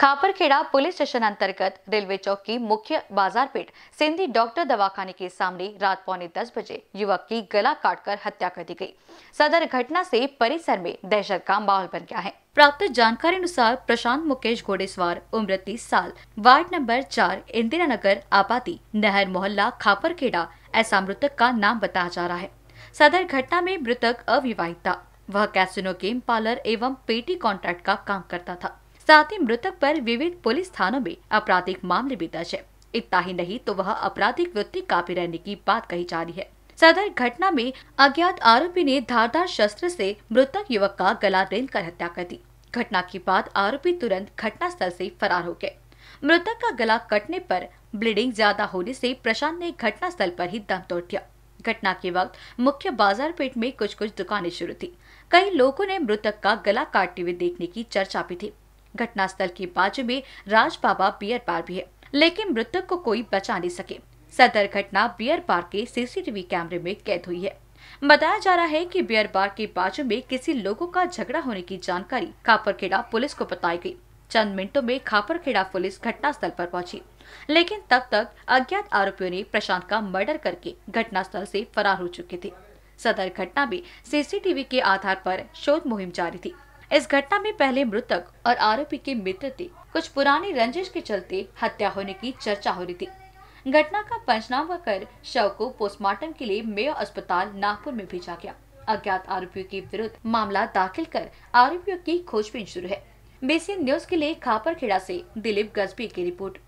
Khaparkheda police station अंतर्गत railway चौक की मुख्य बाजार पेट सिंधी डॉक्टर दवाखाने के सामने रात पौने दस बजे युवक की गला काटकर हत्या कर दी गई। सदर घटना से परिसर में दहशत का माहौल बन गया है प्राप्त जानकारी अनुसार प्रशांत मुकेश घोड़ेसवार उम्र तीस साल वार्ड नंबर चार इंदिरा नगर आपाती नहर मोहल्ला खापरखेड़ा ऐसा मृतक का नाम बताया जा रहा है सदर घटना में मृतक अविवाहित था वह कैसिनो गेम पार्लर एवं पेटी कॉन्ट्रैक्ट का काम करता था साथ ही मृतक पर विविध पुलिस थानों में आपराधिक मामले भी दर्ज है इतना ही नहीं तो वह आपराधिक वृत्ति काफी रहने की बात कही जा रही है सदर घटना में अज्ञात आरोपी ने धारदार शस्त्र से मृतक युवक का गला रेल कर हत्या कर दी घटना के बाद आरोपी तुरंत घटना स्थल से फरार हो गए मृतक का गला कटने पर ब्लीडिंग ज्यादा होने से प्रशांत ने घटना स्थल पर ही दम तोड़ दिया घटना के वक्त मुख्य बाजार पेट में कुछ कुछ दुकानें शुरू थी कई लोगों ने मृतक का गला काटते हुए देखने की चर्चा भी थी घटनास्थल के बाजू में राज बाबा बियर बार भी है लेकिन मृतक को कोई बचा नहीं सके सदर घटना बियर बार के सीसीटीवी कैमरे में कैद हुई है बताया जा रहा है कि बियर बार के बाजू में किसी लोगों का झगड़ा होने की जानकारी खापरखेड़ा पुलिस को बताई गई चंद मिनटों में खापरखेड़ा पुलिस घटनास्थल पर पहुंची लेकिन तब तक अज्ञात आरोपियों ने प्रशांत का मर्डर करके घटनास्थल से फरार हो चुके थे सदर घटना में सीसीटीवी के आधार पर शोध मुहिम जारी थी इस घटना में पहले मृतक और आरोपी के मित्र थे कुछ पुरानी रंजिश के चलते हत्या होने की चर्चा हो रही थी घटना का पंचनामा कर शव को पोस्टमार्टम के लिए मेयो अस्पताल नागपुर में भेजा गया अज्ञात आरोपियों के विरुद्ध मामला दाखिल कर आरोपियों की खोजबीन शुरू है बेसियन न्यूज के लिए खापर खेड़ा ऐसी दिलीप गजबी की रिपोर्ट